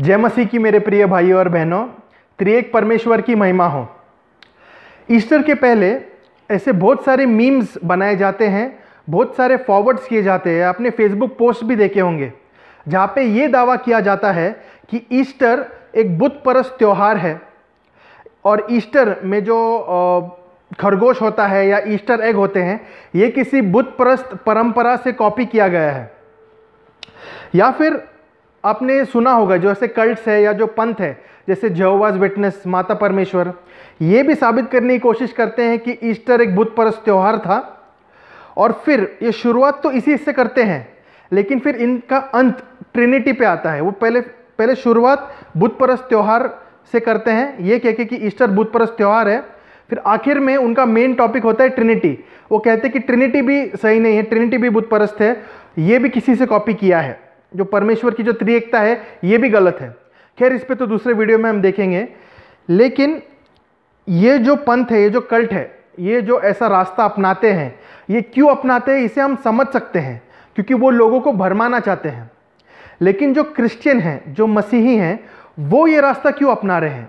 जय मसीह की मेरे प्रिय भाई और बहनों त्रिएक परमेश्वर की महिमा हो ईस्टर के पहले ऐसे बहुत सारे मीम्स बनाए जाते हैं बहुत सारे फॉरवर्ड्स किए जाते हैं आपने फेसबुक पोस्ट भी देखे होंगे जहाँ पे ये दावा किया जाता है कि ईस्टर एक बुध परस त्यौहार है और ईस्टर में जो खरगोश होता है या ईस्टर एग होते हैं ये किसी बुत परस्त परंपरा से कॉपी किया गया है या फिर आपने सुना होगा जो ऐसे कल्ट्स है या जो पंथ है जैसे जहवाज विटनेस माता परमेश्वर ये भी साबित करने की कोशिश करते हैं कि ईस्टर एक बुद्ध परस त्यौहार था और फिर ये शुरुआत तो इसी से करते हैं लेकिन फिर इनका अंत ट्रिनिटी पे आता है वो पहले पहले शुरुआत बुद्ध परस त्यौहार से करते हैं ये कह के कि ईस्टर बुद्ध परस त्यौहार है फिर आखिर में उनका मेन टॉपिक होता है ट्रिनिटी वो कहते हैं कि ट्रिनिटी भी सही नहीं है ट्रिनिटी भी बुद्ध परस्त है ये भी किसी से कॉपी किया है जो परमेश्वर की जो त्रिएकता है ये भी गलत है खैर इस पर तो दूसरे वीडियो में हम देखेंगे लेकिन ये जो पंथ है ये जो कल्ट है ये जो ऐसा रास्ता अपनाते हैं ये क्यों अपनाते हैं इसे हम समझ सकते हैं क्योंकि वो लोगों को भरमाना चाहते हैं लेकिन जो क्रिश्चियन हैं जो मसीही हैं वो ये रास्ता क्यों अपना रहे हैं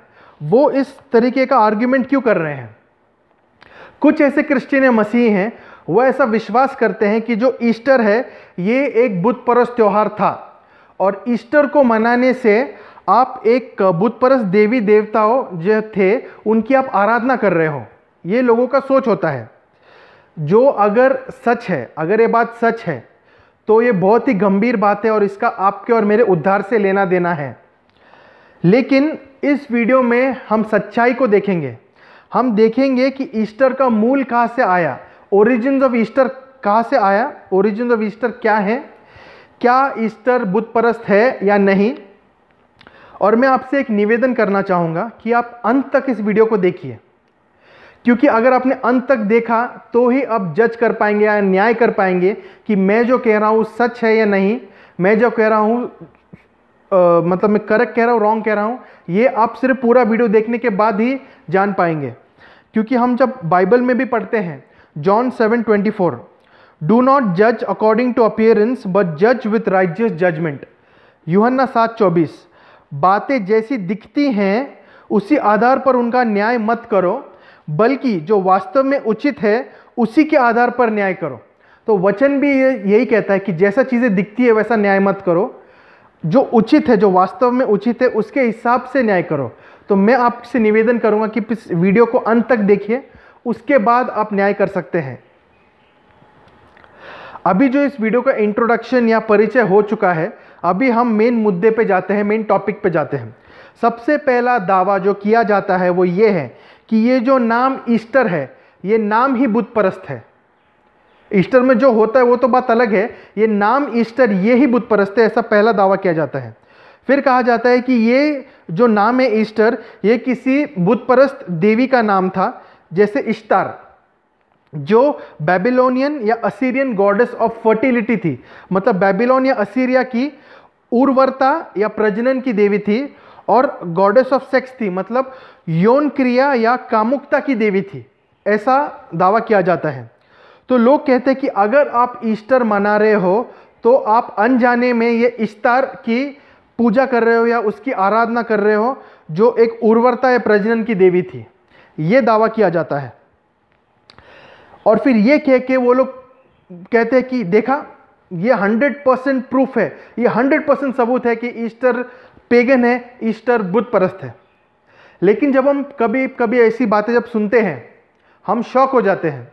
वो इस तरीके का आर्ग्यूमेंट क्यों कर रहे हैं कुछ ऐसे क्रिश्चियन या मसीही हैं वह ऐसा विश्वास करते हैं कि जो ईस्टर है ये एक बुधपरस परस त्यौहार था और ईस्टर को मनाने से आप एक बुधपरस परस देवी देवताओं जो थे उनकी आप आराधना कर रहे हो ये लोगों का सोच होता है जो अगर सच है अगर ये बात सच है तो ये बहुत ही गंभीर बात है और इसका आपके और मेरे उद्धार से लेना देना है लेकिन इस वीडियो में हम सच्चाई को देखेंगे हम देखेंगे कि ईस्टर का मूल कहाँ से आया ओरिजिन ऑफ ईस्टर कहाँ से आया ओरिजिन ऑफ ईस्टर क्या है क्या ईस्टर बुद्ध परस्त है या नहीं और मैं आपसे एक निवेदन करना चाहूँगा कि आप अंत तक इस वीडियो को देखिए क्योंकि अगर आपने अंत तक देखा तो ही आप जज कर पाएंगे या न्याय कर पाएंगे कि मैं जो कह रहा हूँ सच है या नहीं मैं जो कह रहा हूँ मतलब मैं करेक्ट कह रहा हूँ रॉन्ग कह रहा हूँ ये आप सिर्फ पूरा वीडियो देखने के बाद ही जान पाएंगे क्योंकि हम जब बाइबल में भी पढ़ते हैं John 7:24 Do not judge according to appearance but judge with righteous judgment यूहन्ना 7:24 बातें जैसी दिखती हैं उसी आधार पर उनका न्याय मत करो बल्कि जो वास्तव में उचित है उसी के आधार पर न्याय करो तो वचन भी यही कहता है कि जैसा चीज़ें दिखती है वैसा न्याय मत करो जो उचित है जो वास्तव में उचित है उसके हिसाब से न्याय करो तो मैं आपसे निवेदन करूंगा कि इस वीडियो को अंत तक देखिए उसके बाद आप न्याय कर सकते हैं अभी जो इस वीडियो का इंट्रोडक्शन या परिचय हो चुका है अभी हम मेन मुद्दे पे जाते हैं मेन टॉपिक पे जाते हैं सबसे पहला दावा जो किया जाता है वो ये है कि ये जो नाम ईस्टर है ये नाम ही बुत परस्त है ईस्टर में जो होता है वो तो बात अलग है ये नाम ईस्टर ये ही बुत परस्त है ऐसा पहला दावा किया जाता है फिर कहा जाता है कि ये जो नाम है ईस्टर ये किसी बुत परस्त देवी का नाम था जैसे इश्तार जो बेबीलोनियन या असीरियन गॉडेस ऑफ फर्टिलिटी थी मतलब बेबीलोन या असीरिया की उर्वरता या प्रजनन की देवी थी और गॉडेस ऑफ सेक्स थी मतलब यौन क्रिया या कामुकता की देवी थी ऐसा दावा किया जाता है तो लोग कहते हैं कि अगर आप ईस्टर मना रहे हो तो आप अनजाने में ये इश्तार की पूजा कर रहे हो या उसकी आराधना कर रहे हो जो एक उर्वरता या प्रजनन की देवी थी ये दावा किया जाता है और फिर ये कह के वो लोग कहते हैं कि देखा ये 100 परसेंट प्रूफ है ये 100 परसेंट सबूत है कि ईस्टर पेगन है ईस्टर बुद्ध परस्त है लेकिन जब हम कभी कभी ऐसी बातें जब सुनते हैं हम शौक हो जाते हैं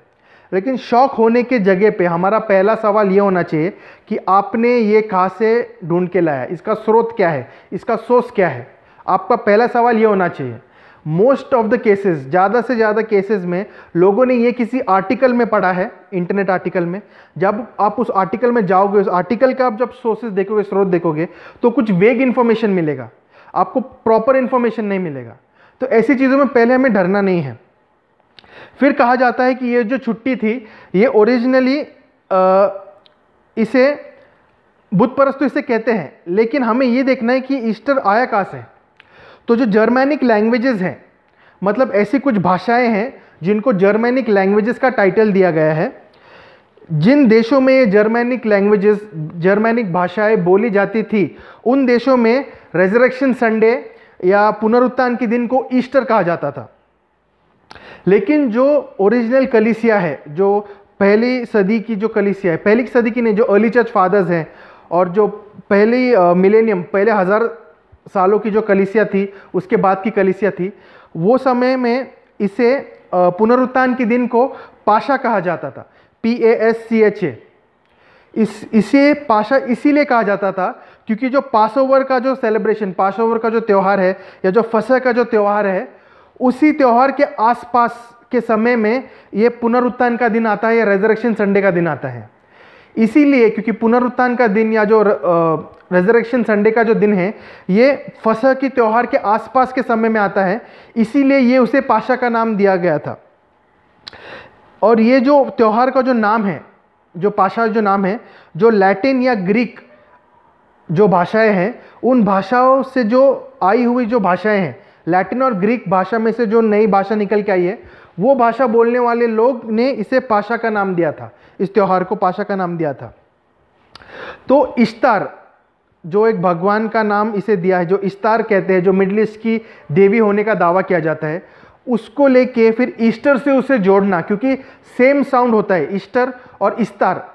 लेकिन शौक होने के जगह पे हमारा पहला सवाल ये होना चाहिए कि आपने ये कहाँ से ढूंढ के लाया इसका स्रोत क्या है इसका सोर्स क्या है आपका पहला सवाल ये होना चाहिए मोस्ट ऑफ द केसेस ज़्यादा से ज़्यादा केसेस में लोगों ने ये किसी आर्टिकल में पढ़ा है इंटरनेट आर्टिकल में जब आप उस आर्टिकल में जाओगे उस आर्टिकल का आप जब सोर्सेज देखोगे स्रोत देखोगे तो कुछ वेग इन्फॉर्मेशन मिलेगा आपको प्रॉपर इन्फॉर्मेशन नहीं मिलेगा तो ऐसी चीज़ों में पहले हमें डरना नहीं है फिर कहा जाता है कि ये जो छुट्टी थी ये ओरिजिनली इसे बुतपरस्त तो इसे कहते हैं लेकिन हमें ये देखना है कि ईस्टर आया कहाँ से तो जो जर्मेनिक लैंग्वेजेस हैं मतलब ऐसी कुछ भाषाएं हैं जिनको जर्मेनिक लैंग्वेजेस का टाइटल दिया गया है जिन देशों में ये जर्मेनिक लैंग्वेजेस जर्मेनिक भाषाएं बोली जाती थी उन देशों में रेजरेक्शन संडे या पुनरुत्थान के दिन को ईस्टर कहा जाता था लेकिन जो ओरिजिनल कलिसिया है जो पहली सदी की जो कलिसिया है पहली सदी की नहीं जो अर्ली चर्च फादर्स हैं और जो पहली मिलेनियम पहले हज़ार सालों की जो कलिसिया थी उसके बाद की कलिसिया थी वो समय में इसे पुनरुत्थान के दिन को पाशा कहा जाता था P A S C H A इस इसे पाशा इसीलिए कहा जाता था क्योंकि जो पासओवर का जो सेलिब्रेशन पासओवर का जो त्यौहार है या जो फसह का जो त्यौहार है उसी त्यौहार के आसपास के समय में ये पुनरुत्थान का दिन आता है या रेजरेक्शन संडे का दिन आता है इसीलिए क्योंकि पुनरुत्थान का दिन या जो रेजरेक्शन संडे का जो दिन है ये फसह के त्यौहार के आसपास के समय में आता है इसीलिए ये उसे पाशा का नाम दिया गया था और ये जो त्यौहार का जो नाम है जो पाशा जो नाम है जो लैटिन या ग्रीक जो भाषाएं हैं उन भाषाओं से जो आई हुई जो भाषाएं हैं लैटिन और ग्रीक भाषा में से जो नई भाषा निकल के आई है वो भाषा बोलने वाले लोग ने इसे पाशा का नाम दिया था इस त्यौहार को पाशा का नाम दिया था तो इश्तार जो एक भगवान का नाम इसे दिया है जो इस्तार कहते हैं जो मिडल ईस्ट की देवी होने का दावा किया जाता है उसको लेके फिर ईस्टर से उसे जोड़ना क्योंकि सेम साउंड होता है ईस्टर और इस्तार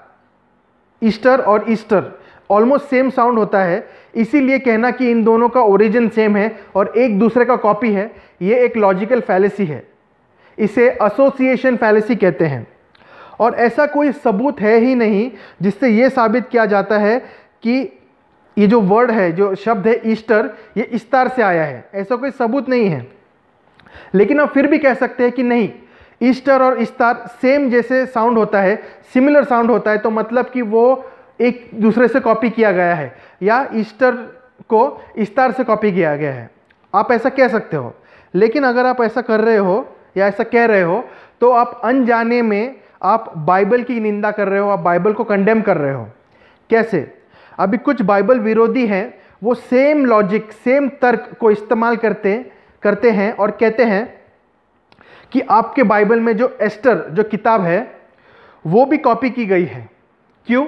ईस्टर और ईस्टर ऑलमोस्ट सेम साउंड होता है इसीलिए कहना कि इन दोनों का ओरिजिन सेम है और एक दूसरे का कॉपी है ये एक लॉजिकल फैलेसी है इसे एसोसिएशन फैलेसी कहते हैं और ऐसा कोई सबूत है ही नहीं जिससे ये साबित किया जाता है कि ये जो वर्ड है जो शब्द है ईस्टर ये इस्तार से आया है ऐसा कोई सबूत नहीं है लेकिन आप फिर भी कह सकते हैं कि नहीं ईस्टर और इस्तार सेम जैसे साउंड होता है सिमिलर साउंड होता है तो मतलब कि वो एक दूसरे से कॉपी किया गया है या ईस्टर को इस्तार से कॉपी किया गया है आप ऐसा कह सकते हो लेकिन अगर आप ऐसा कर रहे हो या ऐसा कह रहे हो तो आप अनजाने में आप बाइबल की निंदा कर रहे हो आप बाइबल को कंडेम कर रहे हो कैसे अभी कुछ बाइबल विरोधी हैं वो सेम लॉजिक सेम तर्क को इस्तेमाल करते करते हैं और कहते हैं कि आपके बाइबल में जो एस्टर जो किताब है वो भी कॉपी की गई है क्यों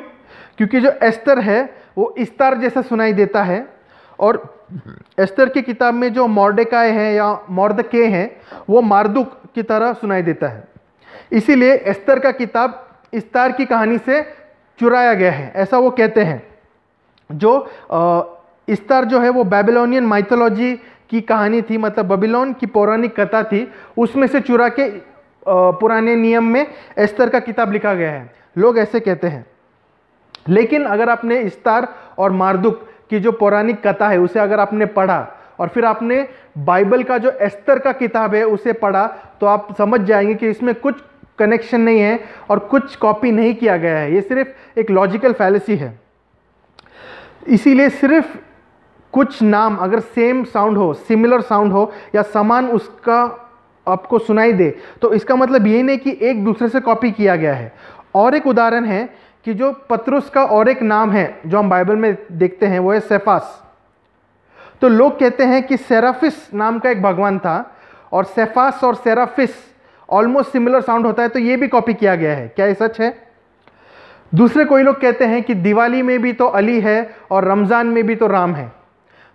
क्योंकि जो एस्तर है वो इस्तार जैसा सुनाई देता है और एस्तर की किताब में जो मॉर्डेकाय हैं या के हैं वो मारदुक की तरह सुनाई देता है इसीलिए एस्तर का किताब इस्तार की कहानी से चुराया गया है ऐसा वो कहते हैं जो इस्तर जो है वो बेबिलोनियन माइथोलॉजी की कहानी थी मतलब बबिलोन की पौराणिक कथा थी उसमें से चुरा के पुराने नियम में एस्तर का किताब लिखा गया है लोग ऐसे कहते हैं लेकिन अगर आपने इस्तार और मारदुक की जो पौराणिक कथा है उसे अगर आपने पढ़ा और फिर आपने बाइबल का जो एस्तर का किताब है उसे पढ़ा तो आप समझ जाएंगे कि इसमें कुछ कनेक्शन नहीं है और कुछ कॉपी नहीं किया गया है ये सिर्फ एक लॉजिकल फैलेसी है इसीलिए सिर्फ कुछ नाम अगर सेम साउंड हो सिमिलर साउंड हो या समान उसका आपको सुनाई दे तो इसका मतलब ये नहीं कि एक दूसरे से कॉपी किया गया है और एक उदाहरण है कि जो पत्रुस का और एक नाम है जो हम बाइबल में देखते हैं वो है सेफास तो लोग कहते हैं कि सेराफिस नाम का एक भगवान था और सेफास और सेराफिस ऑलमोस्ट सिमिलर साउंड होता है तो ये भी कॉपी किया गया है क्या ये सच है दूसरे कोई लोग कहते हैं कि दिवाली में भी तो अली है और रमज़ान में भी तो राम है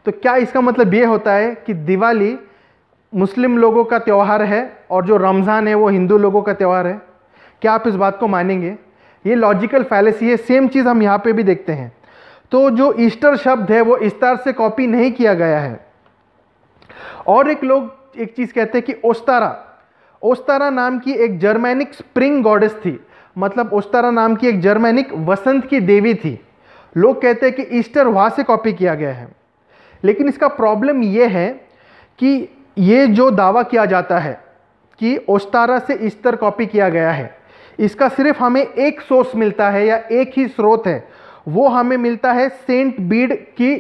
तो क्या इसका मतलब ये होता है कि दिवाली मुस्लिम लोगों का त्यौहार है और जो रमज़ान है वो हिंदू लोगों का त्यौहार है क्या आप इस बात को मानेंगे ये लॉजिकल फैलेसी है सेम चीज़ हम यहाँ पे भी देखते हैं तो जो ईस्टर शब्द है वो इस्तार से कॉपी नहीं किया गया है और एक लोग एक चीज़ कहते हैं कि ओस्तारा ओस्तारा नाम की एक जर्मैनिक स्प्रिंग गॉडेस थी मतलब उस्तारा नाम की एक जर्मेनिक वसंत की देवी थी लोग कहते हैं कि ईस्टर वहाँ से कॉपी किया गया है लेकिन इसका प्रॉब्लम ये है कि ये जो दावा किया जाता है कि ओस्तारा से ईस्टर कॉपी किया गया है इसका सिर्फ हमें एक सोर्स मिलता है या एक ही स्रोत है वो हमें मिलता है सेंट बीड की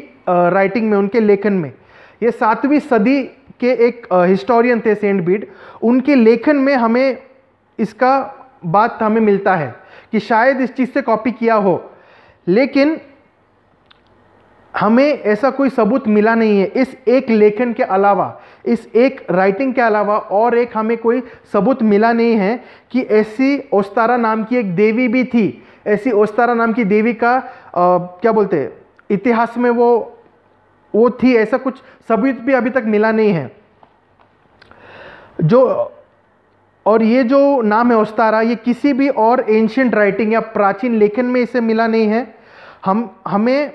राइटिंग में उनके लेखन में ये सातवीं सदी के एक हिस्टोरियन थे सेंट बीड उनके लेखन में हमें इसका बात हमें मिलता है कि शायद इस चीज़ से कॉपी किया हो लेकिन हमें ऐसा कोई सबूत मिला नहीं है इस एक लेखन के अलावा इस एक राइटिंग के अलावा और एक हमें कोई सबूत मिला नहीं है कि ऐसी ओस्तारा नाम की एक देवी भी थी ऐसी ओस्तारा नाम की देवी का आ, क्या बोलते हैं इतिहास में वो वो थी ऐसा कुछ सबूत भी अभी तक मिला नहीं है जो और ये जो नाम है ओस्तारा ये किसी भी और एंशियंट राइटिंग या प्राचीन लेखन में इसे मिला नहीं है हम हमें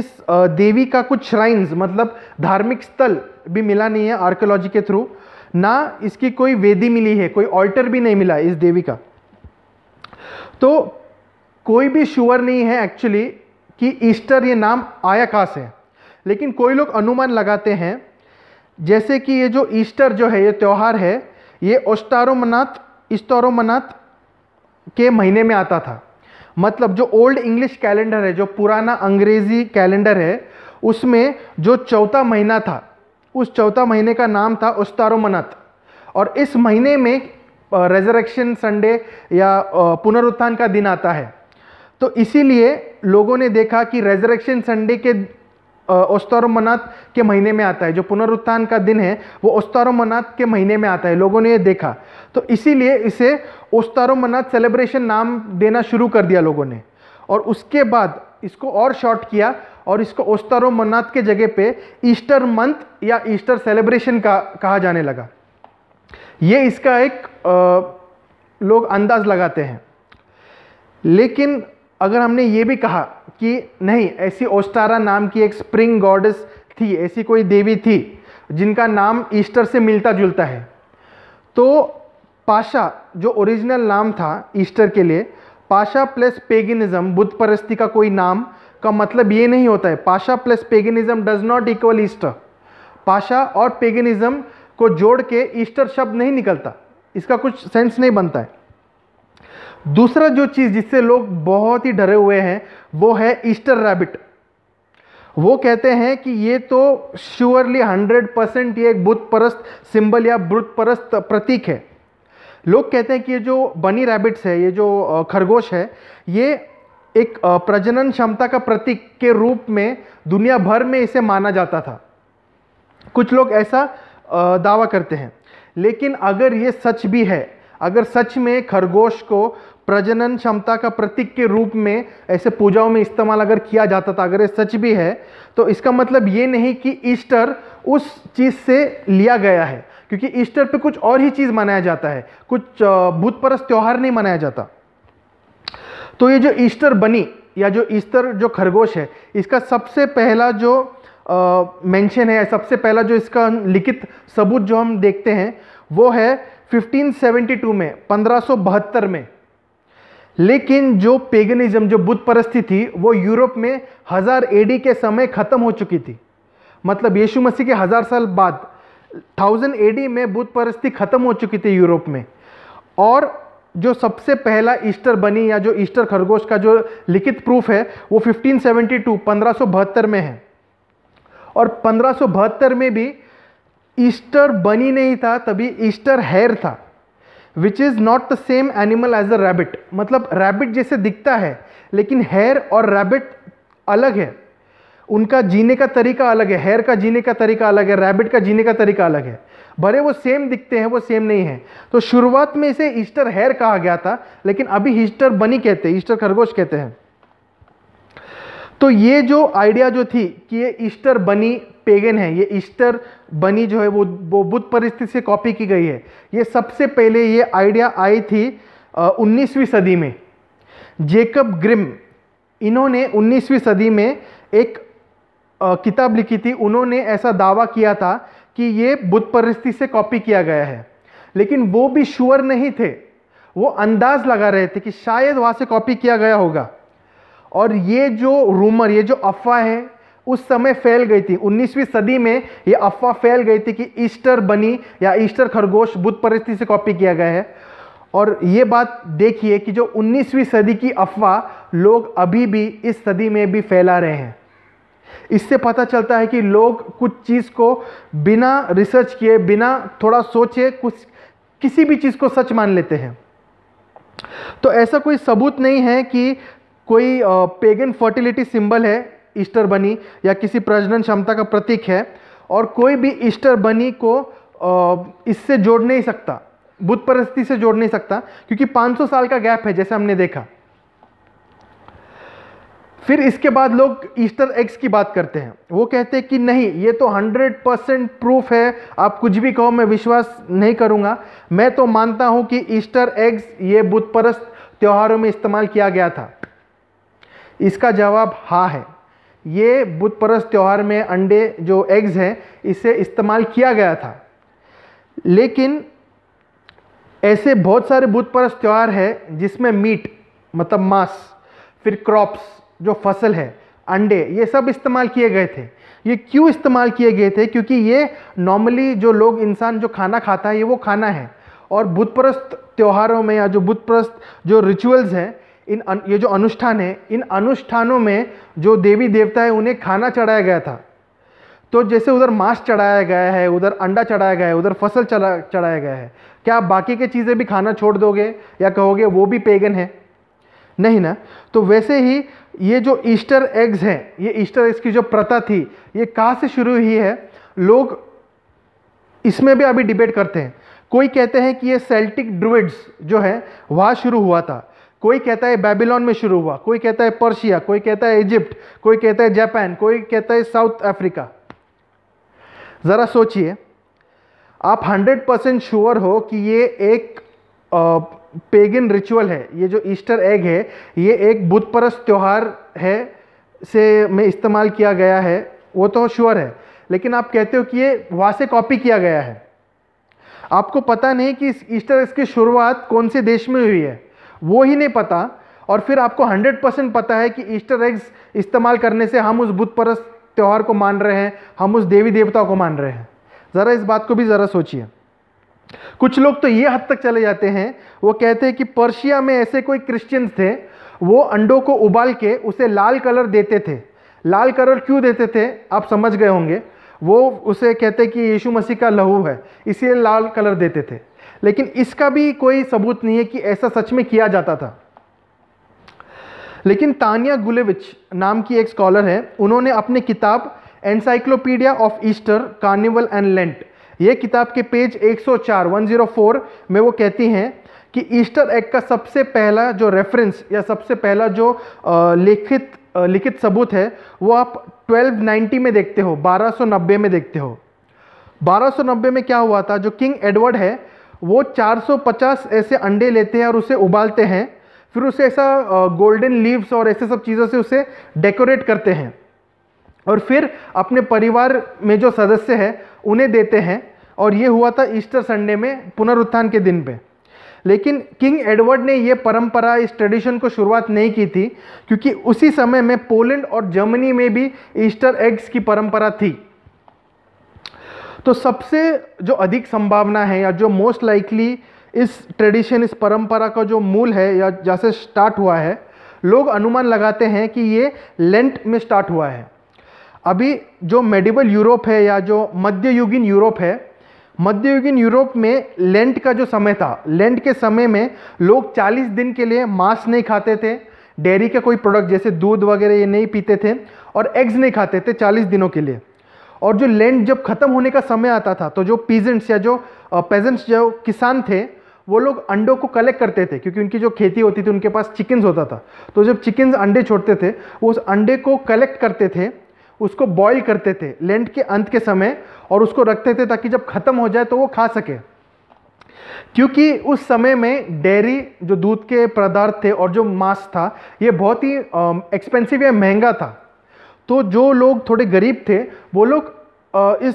इस देवी का कुछ श्राइन्स मतलब धार्मिक स्थल भी मिला नहीं है आर्कोलॉजी के थ्रू ना इसकी कोई वेदी मिली है कोई ऑल्टर भी नहीं मिला इस देवी का तो कोई भी श्योर नहीं है एक्चुअली कि ईस्टर ये नाम आया कहाँ से लेकिन कोई लोग अनुमान लगाते हैं जैसे कि ये जो ईस्टर जो है ये त्यौहार है ये ओस्टारोमनाथ इस्तोरोमनाथ के महीने में आता था मतलब जो ओल्ड इंग्लिश कैलेंडर है जो पुराना अंग्रेज़ी कैलेंडर है उसमें जो चौथा महीना था उस चौथा महीने का नाम था उस्तारोमनाथ और इस महीने में रेजरेक्शन संडे या पुनरुत्थान का दिन आता है तो इसीलिए लोगों ने देखा कि रेजरेक्शन संडे के ओस्तारो मनात के महीने में आता है जो पुनरुत्थान का दिन है वो ओस्तारो मनात के महीने में आता है लोगों ने ये देखा तो इसीलिए इसे ओस्तारो मनात सेलिब्रेशन नाम देना शुरू कर दिया लोगों ने और उसके बाद इसको और शॉर्ट किया और इसको ओस्तारो मनात के जगह पे ईस्टर मंथ या ईस्टर सेलिब्रेशन का कहा जाने लगा ये इसका एक आ, लोग अंदाज़ लगाते हैं लेकिन अगर हमने ये भी कहा कि नहीं ऐसी ओस्टारा नाम की एक स्प्रिंग गॉडेस थी ऐसी कोई देवी थी जिनका नाम ईस्टर से मिलता जुलता है तो पाशा जो ओरिजिनल नाम था ईस्टर के लिए पाशा प्लस पेगिनिज्म बुद्ध परस्ती का कोई नाम का मतलब ये नहीं होता है pascha plus paganism does not equal Easter pascha और पेगिनिज्म को जोड़ के ईस्टर शब्द नहीं निकलता इसका कुछ सेंस नहीं बनता है दूसरा जो चीज़ जिससे लोग बहुत ही डरे हुए हैं वो है ईस्टर रैबिट वो कहते हैं कि ये तो श्योरली हंड्रेड परसेंट ये एक परस्त सिंबल या बुतपरस्त परस्त प्रतीक है लोग कहते हैं कि ये जो बनी रैबिट्स है ये जो खरगोश है ये एक प्रजनन क्षमता का प्रतीक के रूप में दुनिया भर में इसे माना जाता था कुछ लोग ऐसा दावा करते हैं लेकिन अगर ये सच भी है अगर सच में खरगोश को प्रजनन क्षमता का प्रतीक के रूप में ऐसे पूजाओं में इस्तेमाल अगर किया जाता था अगर ये सच भी है तो इसका मतलब ये नहीं कि ईस्टर उस चीज़ से लिया गया है क्योंकि ईस्टर पे कुछ और ही चीज़ मनाया जाता है कुछ भूत त्यौहार नहीं मनाया जाता तो ये जो ईस्टर बनी या जो ईस्टर जो खरगोश है इसका सबसे पहला जो मेंशन है सबसे पहला जो इसका लिखित सबूत जो हम देखते हैं वो है 1572 में 1572 में लेकिन जो पेगनिज्म जो बुद्ध परस्ती थी वो यूरोप में हज़ार एडी के समय ख़त्म हो चुकी थी मतलब यीशु मसीह के हज़ार साल बाद थाउजेंड एडी में बुद्ध परस्ती ख़त्म हो चुकी थी यूरोप में और जो सबसे पहला ईस्टर बनी या जो ईस्टर खरगोश का जो लिखित प्रूफ है वो 1572 सेवेंटी में है और पंद्रह में भी ईस्टर बनी नहीं था तभी ईस्टर हेयर था which is not the same animal as a rabbit मतलब रैबिट जैसे दिखता है लेकिन हेयर और रैबिट अलग है उनका जीने का तरीका अलग है हेयर का जीने का तरीका अलग है रैबिट का जीने का तरीका अलग है भले वो सेम दिखते हैं वो सेम नहीं है तो शुरुआत में इसे ईस्टर हेयर कहा गया था लेकिन अभी ईस्टर बनी कहते हैं ईस्टर खरगोश कहते हैं तो ये जो आइडिया जो थी कि ये ईस्टर बनी पेगन है ये ईस्टर बनी जो है वो वो बुद्ध परिस्थिति से कॉपी की गई है ये सबसे पहले ये आइडिया आई थी उन्नीसवीं सदी में जेकब ग्रिम इन्होंने उन्नीसवीं सदी में एक आ, किताब लिखी थी उन्होंने ऐसा दावा किया था कि ये बुद्ध परिस्थिति से कॉपी किया गया है लेकिन वो भी श्योर नहीं थे वो अंदाज लगा रहे थे कि शायद वहाँ से कॉपी किया गया होगा और ये जो रूमर ये जो अफवाह है उस समय फैल गई थी 19वीं सदी में यह अफवाह फैल गई थी कि ईस्टर बनी या ईस्टर खरगोश बुद्ध परिस्थिति से कॉपी किया गया है और ये बात देखिए कि जो 19वीं सदी की अफवाह लोग अभी भी इस सदी में भी फैला रहे हैं इससे पता चलता है कि लोग कुछ चीज़ को बिना रिसर्च किए बिना थोड़ा सोचे कुछ किसी भी चीज़ को सच मान लेते हैं तो ऐसा कोई सबूत नहीं है कि कोई पेगन फर्टिलिटी सिंबल है ईस्टर बनी या किसी प्रजनन क्षमता का प्रतीक है और कोई भी ईस्टर बनी को इससे जोड़ नहीं सकता बुद्ध परिस्थिति से जोड़ नहीं सकता क्योंकि 500 साल का गैप है जैसे हमने देखा फिर इसके बाद लोग ईस्टर एग्स की बात करते हैं वो कहते हैं कि नहीं ये तो 100 परसेंट प्रूफ है आप कुछ भी कहो मैं विश्वास नहीं करूंगा मैं तो मानता हूं कि ईस्टर एग्स ये बुधपरस्त त्योहारों में इस्तेमाल किया गया था इसका जवाब हा है ये बुत परस्त त्यौहार में अंडे जो एग्ज़ हैं इसे इस्तेमाल किया गया था लेकिन ऐसे बहुत सारे बुत त्यौहार हैं जिसमें मीट मतलब मांस फिर क्रॉप्स जो फसल है अंडे ये सब इस्तेमाल किए गए थे ये क्यों इस्तेमाल किए गए थे क्योंकि ये नॉर्मली जो लोग इंसान जो खाना खाता है ये वो खाना है और बुत परस्त त्योहारों में या जो बुत परस्त जो रिचुअल्स हैं इन ये जो अनुष्ठान है इन अनुष्ठानों में जो देवी देवता है उन्हें खाना चढ़ाया गया था तो जैसे उधर मांस चढ़ाया गया है उधर अंडा चढ़ाया गया है उधर फसल चढ़ाया गया है क्या आप बाकी के चीज़ें भी खाना छोड़ दोगे या कहोगे वो भी पेगन है नहीं ना तो वैसे ही ये जो ईस्टर एग्स हैं ये ईस्टर एग्स की जो प्रथा थी ये कहाँ से शुरू हुई है लोग इसमें भी अभी डिबेट करते हैं कोई कहते हैं कि ये सेल्टिक ड्रुविड्स जो है वहाँ शुरू हुआ था कोई कहता है बेबीलोन में शुरू हुआ कोई कहता है पर्शिया कोई कहता है इजिप्ट कोई कहता है जापान कोई कहता है साउथ अफ्रीका ज़रा सोचिए आप 100 परसेंट श्योर हो कि ये एक पेगन रिचुअल है ये जो ईस्टर एग है ये एक बुत त्यौहार है से में इस्तेमाल किया गया है वो तो श्योर है लेकिन आप कहते हो कि ये वहाँ से कॉपी किया गया है आपको पता नहीं कि इस ईस्टर इसकी शुरुआत कौन से देश में हुई है वो ही नहीं पता और फिर आपको 100 परसेंट पता है कि ईस्टर एग्स इस्तेमाल करने से हम उस बुध परस त्यौहार को मान रहे हैं हम उस देवी देवताओं को मान रहे हैं ज़रा इस बात को भी ज़रा सोचिए कुछ लोग तो ये हद तक चले जाते हैं वो कहते हैं कि पर्शिया में ऐसे कोई क्रिश्चियंस थे वो अंडों को उबाल के उसे लाल कलर देते थे लाल कलर क्यों देते थे आप समझ गए होंगे वो उसे कहते कि यीशु मसीह का लहू है इसीलिए लाल कलर देते थे लेकिन इसका भी कोई सबूत नहीं है कि ऐसा सच में किया जाता था लेकिन तानिया गुलेविच नाम की एक स्कॉलर है उन्होंने अपने किताब encyclopedia of Easter carnival and lent ये किताब के पेज 104 104 में वो कहती हैं कि ईस्टर एग का सबसे पहला जो रेफरेंस या सबसे पहला जो लिखित लिखित सबूत है वो आप 1290 में देखते हो 1290 में देखते हो 1290 में क्या हुआ था जो किंग एडवर्ड है वो 450 ऐसे अंडे लेते हैं और उसे उबालते हैं फिर उसे ऐसा गोल्डन लीव्स और ऐसे सब चीज़ों से उसे डेकोरेट करते हैं और फिर अपने परिवार में जो सदस्य है उन्हें देते हैं और ये हुआ था ईस्टर संडे में पुनरुत्थान के दिन पे लेकिन किंग एडवर्ड ने ये परंपरा इस ट्रेडिशन को शुरुआत नहीं की थी क्योंकि उसी समय में पोलैंड और जर्मनी में भी ईस्टर एग्स की परंपरा थी तो सबसे जो अधिक संभावना है या जो मोस्ट लाइकली इस ट्रेडिशन इस परंपरा का जो मूल है या जैसे स्टार्ट हुआ है लोग अनुमान लगाते हैं कि ये लेंट में स्टार्ट हुआ है अभी जो मेडिवल यूरोप है या जो मध्ययुगीन यूरोप है मध्ययुगीन यूरोप में लेंट का जो समय था लेंट के समय में लोग 40 दिन के लिए मांस नहीं खाते थे डेयरी के कोई प्रोडक्ट जैसे दूध वगैरह ये नहीं पीते थे और एग्स नहीं खाते थे 40 दिनों के लिए और जो लैंड जब ख़त्म होने का समय आता था तो जो पीजेंट्स या जो पेजेंट्स जो किसान थे वो लोग अंडों को कलेक्ट करते थे क्योंकि उनकी जो खेती होती थी उनके पास चिकन्स होता था तो जब चिकन्स अंडे छोड़ते थे वो उस अंडे को कलेक्ट करते थे उसको बॉईल करते थे लेंट के अंत के समय और उसको रखते थे ताकि जब ख़त्म हो जाए तो वो खा सके क्योंकि उस समय में डेयरी जो दूध के पदार्थ थे और जो मांस था ये बहुत ही एक्सपेंसिव या महंगा था तो जो लोग थोड़े गरीब थे वो लोग इस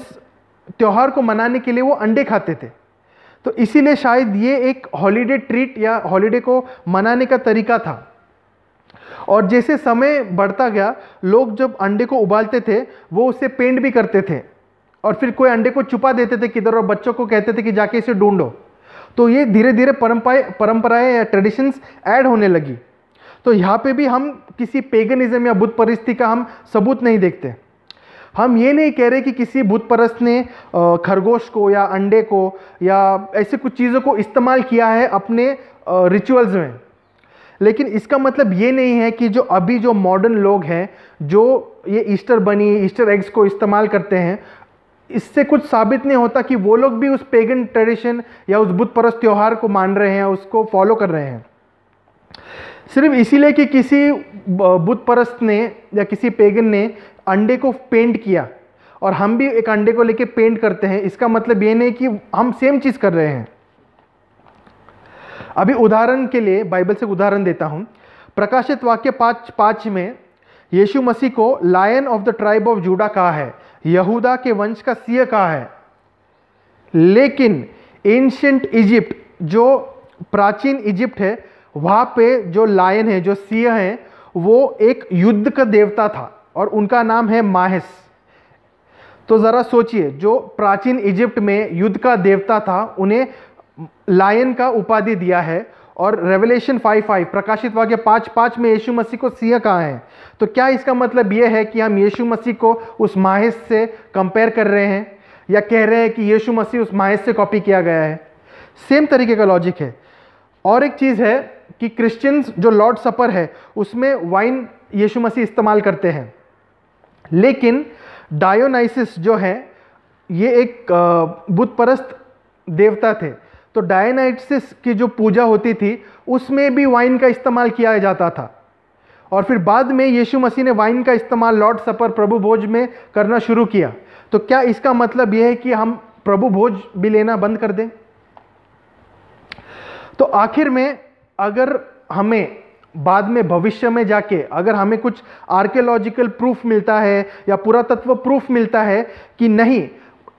त्यौहार को मनाने के लिए वो अंडे खाते थे तो इसीलिए शायद ये एक हॉलीडे ट्रीट या हॉलीडे को मनाने का तरीका था और जैसे समय बढ़ता गया लोग जब अंडे को उबालते थे वो उसे पेंट भी करते थे और फिर कोई अंडे को छुपा देते थे किधर और बच्चों को कहते थे कि जाके इसे ढूंढो तो ये धीरे धीरे परंपराएं परंपराएं या ट्रेडिशंस ऐड होने लगी तो यहाँ पे भी हम किसी पेगनिज्म या बुद्ध परिस्थिति का हम सबूत नहीं देखते हम ये नहीं कह रहे कि किसी बुद्ध परस्त ने खरगोश को या अंडे को या ऐसे कुछ चीज़ों को इस्तेमाल किया है अपने रिचुअल्स में लेकिन इसका मतलब ये नहीं है कि जो अभी जो मॉडर्न लोग हैं जो ये ईस्टर बनी ईस्टर एग्स को इस्तेमाल करते हैं इससे कुछ साबित नहीं होता कि वो लोग भी उस पेगन ट्रेडिशन या उस बुद्ध परस्त त्यौहार को मान रहे हैं उसको फॉलो कर रहे हैं सिर्फ इसीलिए कि किसी बुद्ध परस्त ने या किसी पेगन ने अंडे को पेंट किया और हम भी एक अंडे को लेके पेंट करते हैं इसका मतलब ये नहीं कि हम सेम चीज़ कर रहे हैं अभी उदाहरण के लिए बाइबल से उदाहरण देता हूँ प्रकाशित वाक्य पाँच पाँच में यीशु मसीह को lion of the tribe of Judah कहा है यहूदा के वंश का सीए कहा है लेकिन एंशंट इजिप्ट जो प्राचीन इजिप्ट है वहाँ पे जो लायन है जो सिंह है वो एक युद्ध का देवता था और उनका नाम है माहस तो ज़रा सोचिए जो प्राचीन इजिप्ट में युद्ध का देवता था उन्हें लायन का उपाधि दिया है और रेवलेशन 5.5 प्रकाशित वाक्य पाँच पाँच में यीशु मसीह को सिंह कहा है तो क्या इसका मतलब ये है कि हम यीशु मसीह को उस माहिस से कंपेयर कर रहे हैं या कह रहे हैं कि यीशु मसीह उस माहिस से कॉपी किया गया है सेम तरीके का लॉजिक है और एक चीज़ है कि क्रिश्चियंस जो लॉर्ड सपर है उसमें वाइन यीशु मसीह इस्तेमाल करते हैं लेकिन डायोनाइसिस जो है ये एक बुत परस्त देवता थे तो डायोनाइसिस की जो पूजा होती थी उसमें भी वाइन का इस्तेमाल किया जाता था और फिर बाद में यीशु मसीह ने वाइन का इस्तेमाल लॉर्ड सपर प्रभु भोज में करना शुरू किया तो क्या इसका मतलब यह है कि हम प्रभु भोज भी लेना बंद कर दें तो आखिर में अगर हमें बाद में भविष्य में जाके अगर हमें कुछ आर्कियोलॉजिकल प्रूफ मिलता है या पुरातत्व प्रूफ मिलता है कि नहीं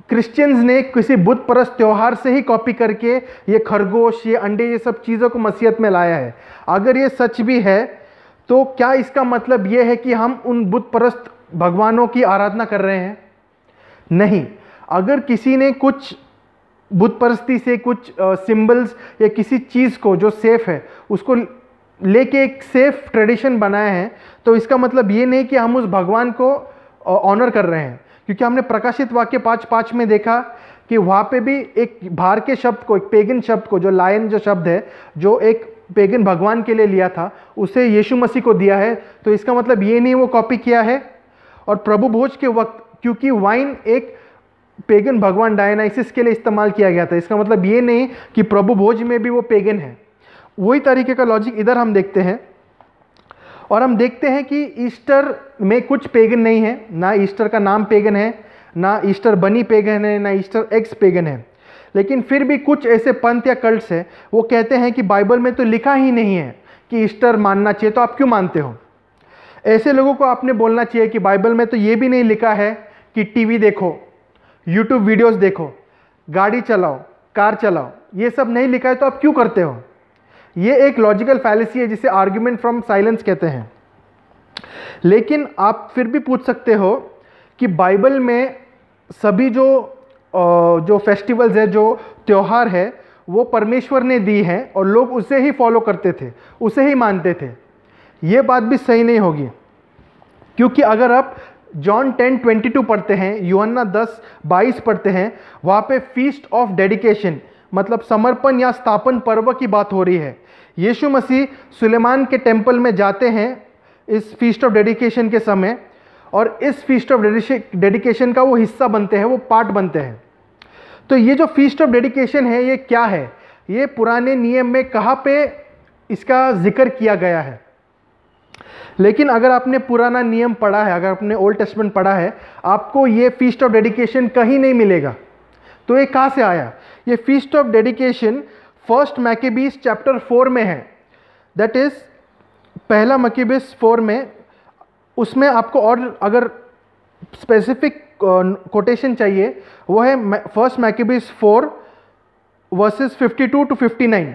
क्रिश्चियंस ने किसी बुद्ध परस्त त्यौहार से ही कॉपी करके ये खरगोश ये अंडे ये सब चीज़ों को मसीहत में लाया है अगर ये सच भी है तो क्या इसका मतलब ये है कि हम उन बुद्ध परस्त भगवानों की आराधना कर रहे हैं नहीं अगर किसी ने कुछ बुत परस्ती से कुछ सिंबल्स या किसी चीज़ को जो सेफ़ है उसको लेके एक सेफ ट्रेडिशन बनाया है तो इसका मतलब ये नहीं कि हम उस भगवान को ऑनर कर रहे हैं क्योंकि हमने प्रकाशित वाक्य पाँच पाँच में देखा कि वहाँ पे भी एक भार के शब्द को एक पेगन शब्द को जो लायन जो शब्द है जो एक पेगन भगवान के लिए लिया था उसे यीशु मसीह को दिया है तो इसका मतलब ये नहीं वो कॉपी किया है और प्रभु भोज के वक्त क्योंकि वाइन एक पेगन भगवान डायनाइसिस के लिए इस्तेमाल किया गया था इसका मतलब ये नहीं कि प्रभु भोज में भी वो पेगन है वही तरीके का लॉजिक इधर हम देखते हैं और हम देखते हैं कि ईस्टर में कुछ पेगन नहीं है ना ईस्टर का नाम पेगन है ना ईस्टर बनी पेगन है ना ईस्टर एक्स पेगन है लेकिन फिर भी कुछ ऐसे पंथ या कल्ट्स हैं वो कहते हैं कि बाइबल में तो लिखा ही नहीं है कि ईस्टर मानना चाहिए तो आप क्यों मानते हो ऐसे लोगों को आपने बोलना चाहिए कि बाइबल में तो ये भी नहीं लिखा है कि टीवी देखो यूट्यूब वीडियोस देखो गाड़ी चलाओ कार चलाओ ये सब नहीं लिखा है तो आप क्यों करते हो ये एक लॉजिकल फैलेसी है जिसे आर्ग्यूमेंट फ्रॉम साइलेंस कहते हैं लेकिन आप फिर भी पूछ सकते हो कि बाइबल में सभी जो जो फेस्टिवल्स है जो त्यौहार है वो परमेश्वर ने दी है और लोग उसे ही फॉलो करते थे उसे ही मानते थे ये बात भी सही नहीं होगी क्योंकि अगर आप जॉन टेन ट्वेंटी टू पढ़ते हैं यूहन्ना दस बाईस पढ़ते हैं वहाँ पे फीस्ट ऑफ डेडिकेशन मतलब समर्पण या स्थापन पर्व की बात हो रही है यीशु मसीह सुलेमान के टेम्पल में जाते हैं इस फीस्ट ऑफ डेडिकेशन के समय और इस फीस्ट ऑफ डेडिकेशन का वो हिस्सा बनते हैं वो पार्ट बनते हैं तो ये जो फीस्ट ऑफ डेडिकेशन है ये क्या है ये पुराने नियम में कहाँ पे इसका जिक्र किया गया है लेकिन अगर आपने पुराना नियम पढ़ा है अगर आपने ओल्ड टेस्टमेंट पढ़ा है आपको ये फीस्ट ऑफ डेडिकेशन कहीं नहीं मिलेगा तो ये कहाँ से आया ये feast of dedication first Maccabees chapter four में है दैट इज़ पहला मकेबिस फोर में उसमें आपको और अगर स्पेसिफिक कोटेशन चाहिए वो है first Maccabees four verses 52 to 59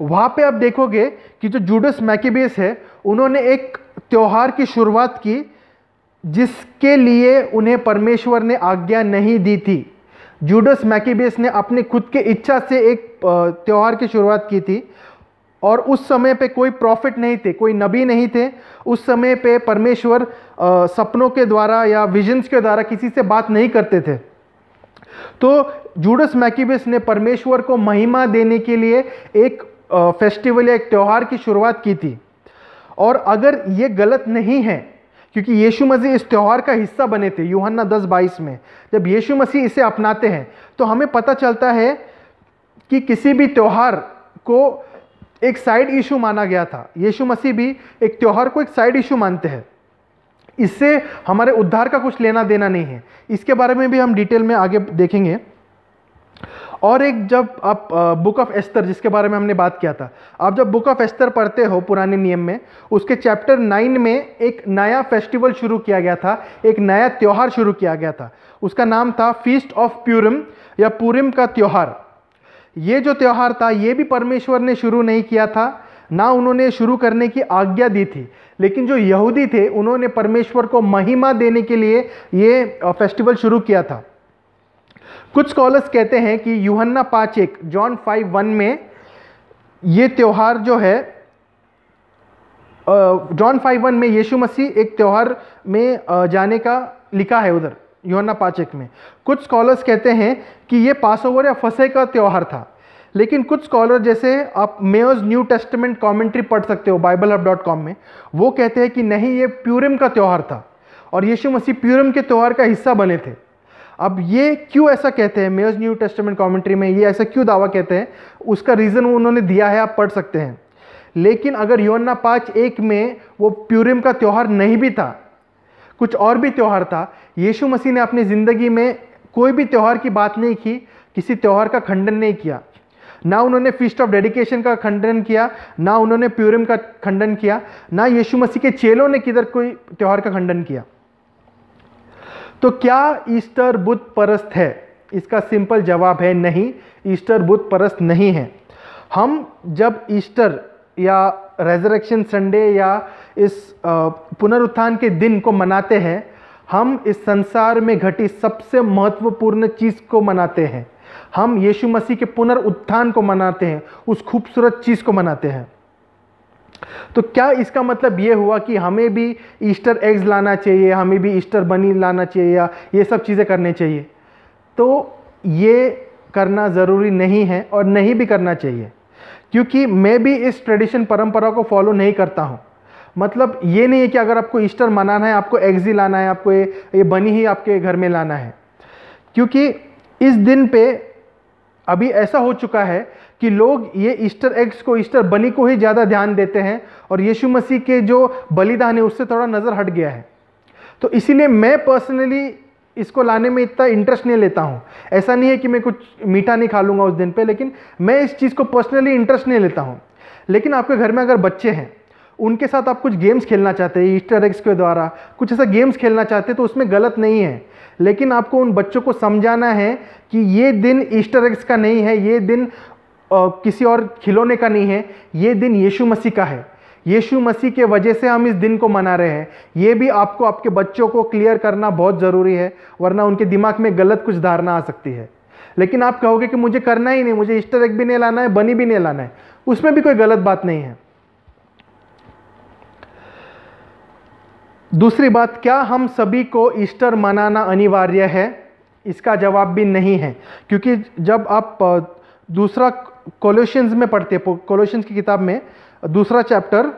वहाँ पे आप देखोगे कि जो जूडस मैकेबियस है उन्होंने एक त्यौहार की शुरुआत की जिसके लिए उन्हें परमेश्वर ने आज्ञा नहीं दी थी जूडस मैकेबेस ने अपने खुद के इच्छा से एक त्यौहार की शुरुआत की थी और उस समय पे कोई प्रॉफिट नहीं थे कोई नबी नहीं थे उस समय पे परमेश्वर सपनों के द्वारा या विजन्स के द्वारा किसी से बात नहीं करते थे तो जूडस मैकेबेस ने परमेश्वर को महिमा देने के लिए एक फेस्टिवल या एक त्यौहार की शुरुआत की थी और अगर ये गलत नहीं है क्योंकि यीशु मसीह इस त्यौहार का हिस्सा बने थे यूहन्ना दस बाईस में जब यीशु मसीह इसे अपनाते हैं तो हमें पता चलता है कि किसी भी त्यौहार को एक साइड इशू माना गया था यीशु मसीह भी एक त्यौहार को एक साइड इशू मानते हैं इससे हमारे उद्धार का कुछ लेना देना नहीं है इसके बारे में भी हम डिटेल में आगे देखेंगे और एक जब आप बुक ऑफ एस्तर जिसके बारे में हमने बात किया था आप जब बुक ऑफ एस्तर पढ़ते हो पुराने नियम में उसके चैप्टर नाइन में एक नया फेस्टिवल शुरू किया गया था एक नया त्यौहार शुरू किया गया था उसका नाम था फीस्ट ऑफ प्यूरम या पूरम का त्यौहार ये जो त्यौहार था ये भी परमेश्वर ने शुरू नहीं किया था ना उन्होंने शुरू करने की आज्ञा दी थी लेकिन जो यहूदी थे उन्होंने परमेश्वर को महिमा देने के लिए ये फेस्टिवल शुरू किया था कुछ स्कॉलर्स कहते हैं कि यूहन्ना एक जॉन फाइव वन में ये त्यौहार जो है जॉन फाइव वन में यीशु मसीह एक त्यौहार में जाने का लिखा है उधर पाँच एक में कुछ स्कॉलर्स कहते हैं कि ये पास ओवर या फसे का त्यौहार था लेकिन कुछ स्कॉलर जैसे आप मेयर्स न्यू टेस्टमेंट कॉमेंट्री पढ़ सकते हो बाइबल हब डॉट कॉम में वो कहते हैं कि नहीं ये प्यूरम का त्यौहार था और यीशु मसीह प्यूरम के त्यौहार का हिस्सा बने थे अब ये क्यों ऐसा कहते हैं मेयर्स न्यू टेस्टमेंट कॉमेंट्री में ये ऐसा क्यों दावा कहते हैं उसका रीज़न उन्होंने दिया है आप पढ़ सकते हैं लेकिन अगर योन्ना पाँच एक में वो प्यूरिम का त्यौहार नहीं भी था कुछ और भी त्यौहार था यीशु मसीह ने अपनी ज़िंदगी में कोई भी त्यौहार की बात नहीं की किसी त्यौहार का खंडन नहीं किया ना उन्होंने फीस्ट ऑफ डेडिकेशन का खंडन किया ना उन्होंने प्यूरिम का खंडन किया ना यीशु मसीह के चेलों ने किधर कोई त्यौहार का खंडन किया तो क्या ईस्टर बुद्ध परस्त है इसका सिंपल जवाब है नहीं ईस्टर बुद्ध परस्त नहीं है हम जब ईस्टर या रेजरेक्शन संडे या इस पुनरुत्थान के दिन को मनाते हैं हम इस संसार में घटी सबसे महत्वपूर्ण चीज़ को मनाते हैं हम यीशु मसीह के पुनरुत्थान को मनाते हैं उस खूबसूरत चीज़ को मनाते हैं तो क्या इसका मतलब ये हुआ कि हमें भी ईस्टर एग्स लाना चाहिए हमें भी ईस्टर बनी लाना चाहिए या ये सब चीज़ें करनी चाहिए तो ये करना ज़रूरी नहीं है और नहीं भी करना चाहिए क्योंकि मैं भी इस ट्रेडिशन परंपरा को फॉलो नहीं करता हूँ मतलब ये नहीं है कि अगर आपको ईस्टर मनाना है आपको एग्ज ही लाना है आपको ये ये बनी ही आपके घर में लाना है क्योंकि इस दिन पे अभी ऐसा हो चुका है कि लोग ये ईस्टर एग्स को ईस्टर बलि को ही ज़्यादा ध्यान देते हैं और यीशु मसीह के जो बलिदान है उससे थोड़ा नज़र हट गया है तो इसीलिए मैं पर्सनली इसको लाने में इतना इंटरेस्ट नहीं लेता हूँ ऐसा नहीं है कि मैं कुछ मीठा नहीं खा लूँगा उस दिन पे लेकिन मैं इस चीज़ को पर्सनली इंटरेस्ट नहीं लेता हूँ लेकिन आपके घर में अगर बच्चे हैं उनके साथ आप कुछ गेम्स खेलना चाहते हैं ईस्टर एग्स के द्वारा कुछ ऐसा गेम्स खेलना चाहते हैं तो उसमें गलत नहीं है लेकिन आपको उन बच्चों को समझाना है कि ये दिन ईस्टर एग्स का नहीं है ये दिन किसी और खिलौने का नहीं है ये दिन यीशु मसीह का है यीशु मसीह के वजह से हम इस दिन को मना रहे हैं ये भी आपको आपके बच्चों को क्लियर करना बहुत ज़रूरी है वरना उनके दिमाग में गलत कुछ धारणा आ सकती है लेकिन आप कहोगे कि मुझे करना ही नहीं मुझे ईस्टर एग भी नहीं लाना है बनी भी नहीं लाना है उसमें भी कोई गलत बात नहीं है दूसरी बात क्या हम सभी को ईस्टर मनाना अनिवार्य है इसका जवाब भी नहीं है क्योंकि जब आप दूसरा कोलोशियंस में पढ़ते हैं कोलोशियंस की किताब में दूसरा चैप्टर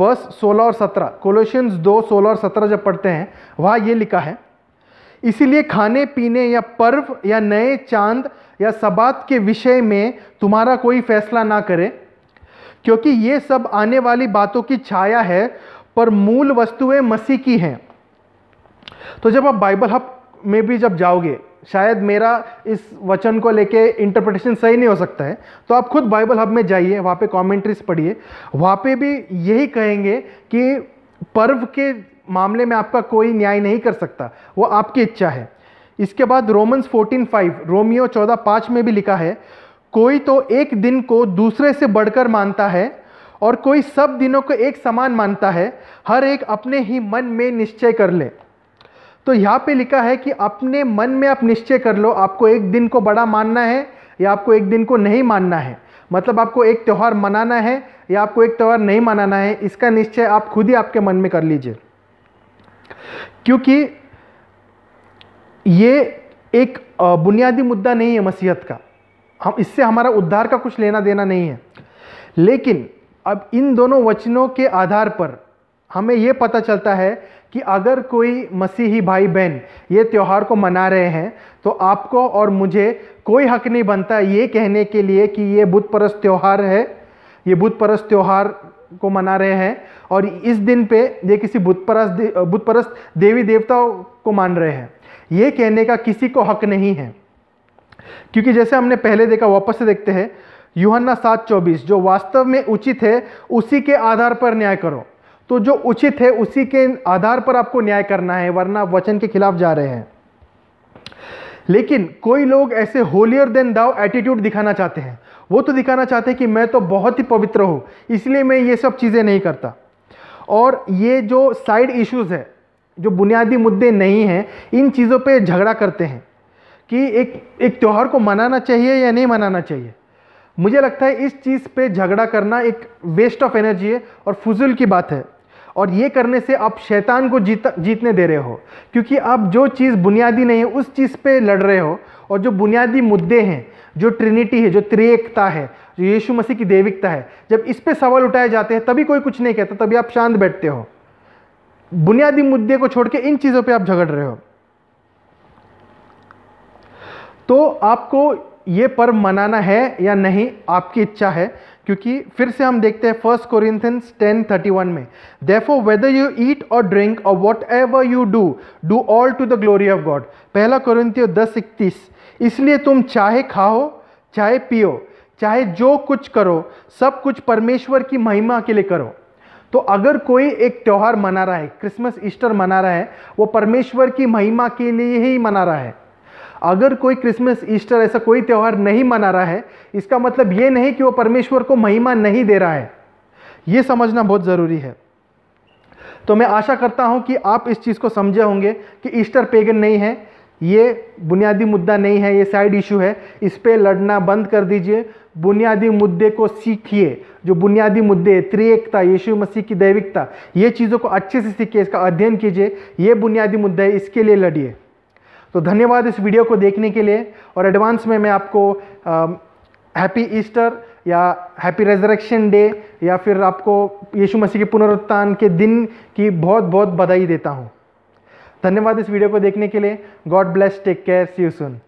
वर्स 16 और 17 कोलोशियंस 2 16 और 17 जब पढ़ते हैं वहाँ ये लिखा है इसीलिए खाने पीने या पर्व या नए चांद या सबात के विषय में तुम्हारा कोई फैसला ना करे क्योंकि ये सब आने वाली बातों की छाया है पर मूल वस्तुएं मसीह की हैं तो जब आप बाइबल हब में भी जब जाओगे शायद मेरा इस वचन को लेके इंटरप्रिटेशन सही नहीं हो सकता है तो आप खुद बाइबल हब में जाइए वहाँ पे कमेंट्रीज पढ़िए वहाँ पे भी यही कहेंगे कि पर्व के मामले में आपका कोई न्याय नहीं कर सकता वो आपकी इच्छा है इसके बाद रोमन्स 14:5 रोमियो चौदह पाँच में भी लिखा है कोई तो एक दिन को दूसरे से बढ़कर मानता है और कोई सब दिनों को एक समान मानता है हर एक अपने ही मन में निश्चय कर ले तो यहाँ पे लिखा है कि अपने मन में आप निश्चय कर लो आपको एक दिन को बड़ा मानना है या आपको एक दिन को नहीं मानना है मतलब आपको एक त्यौहार मनाना है या आपको एक त्यौहार नहीं मनाना है इसका निश्चय आप खुद ही आपके मन में कर लीजिए क्योंकि ये एक बुनियादी मुद्दा नहीं है मसीहत का हम इससे हमारा उद्धार का कुछ लेना देना नहीं है लेकिन अब इन दोनों वचनों के आधार पर हमें यह पता चलता है कि अगर कोई मसीही भाई बहन ये त्यौहार को मना रहे हैं तो आपको और मुझे कोई हक नहीं बनता ये कहने के लिए कि ये बुध परस त्यौहार है ये बुध परस त्यौहार को मना रहे हैं और इस दिन पे ये किसी बुत परस्त बुत देवी देवताओं को मान रहे हैं ये कहने का किसी को हक नहीं है क्योंकि जैसे हमने पहले देखा वापस से देखते हैं युहन्ना सात चौबीस जो वास्तव में उचित है उसी के आधार पर न्याय करो तो जो उचित है उसी के आधार पर आपको न्याय करना है वरना वचन के खिलाफ जा रहे हैं लेकिन कोई लोग ऐसे होलियर देन दाव एटीट्यूड दिखाना चाहते हैं वो तो दिखाना चाहते हैं कि मैं तो बहुत ही पवित्र हूँ इसलिए मैं ये सब चीज़ें नहीं करता और ये जो साइड इश्यूज़ है जो बुनियादी मुद्दे नहीं हैं इन चीज़ों पे झगड़ा करते हैं कि एक एक त्यौहार को मनाना चाहिए या नहीं मनाना चाहिए मुझे लगता है इस चीज़ पे झगड़ा करना एक वेस्ट ऑफ एनर्जी है और फजूल की बात है और ये करने से आप शैतान को जीत जीतने दे रहे हो क्योंकि आप जो चीज़ बुनियादी नहीं है उस चीज़ पे लड़ रहे हो और जो बुनियादी मुद्दे हैं जो ट्रिनिटी है जो त्रिएकता है जो यीशु मसीह की देविकता है जब इस पर सवाल उठाए जाते हैं तभी कोई कुछ नहीं कहता तभी आप शांत बैठते हो बुनियादी मुद्दे को छोड़ के इन चीज़ों पर आप झगड़ रहे हो तो आपको ये पर्व मनाना है या नहीं आपकी इच्छा है क्योंकि फिर से हम देखते हैं फर्स्ट थर्टी 10:31 में देफो वेदर यू ईट और ड्रिंक और whatever you do do all to the glory of God पहला कोरिंथियो 10:31 इसलिए तुम चाहे खाओ चाहे पियो चाहे जो कुछ करो सब कुछ परमेश्वर की महिमा के लिए करो तो अगर कोई एक त्यौहार मना रहा है क्रिसमस ईस्टर मना रहा है वो परमेश्वर की महिमा के लिए ही मना रहा है अगर कोई क्रिसमस ईस्टर ऐसा कोई त्यौहार नहीं मना रहा है इसका मतलब ये नहीं कि वो परमेश्वर को महिमा नहीं दे रहा है ये समझना बहुत ज़रूरी है तो मैं आशा करता हूँ कि आप इस चीज़ को समझे होंगे कि ईस्टर पेगन नहीं है ये बुनियादी मुद्दा नहीं है ये साइड इशू है इस पर लड़ना बंद कर दीजिए बुनियादी मुद्दे को सीखिए जो बुनियादी मुद्दे त्रिएकता यीशु मसीह की दैविकता ये चीज़ों को अच्छे से सीखिए इसका अध्ययन कीजिए ये बुनियादी मुद्दा है इसके लिए लड़िए तो धन्यवाद इस वीडियो को देखने के लिए और एडवांस में मैं आपको हैप्पी ईस्टर या हैप्पी रेजरेक्शन डे या फिर आपको यीशु मसीह के पुनरुत्थान के दिन की बहुत बहुत बधाई देता हूँ धन्यवाद इस वीडियो को देखने के लिए God bless take care see you soon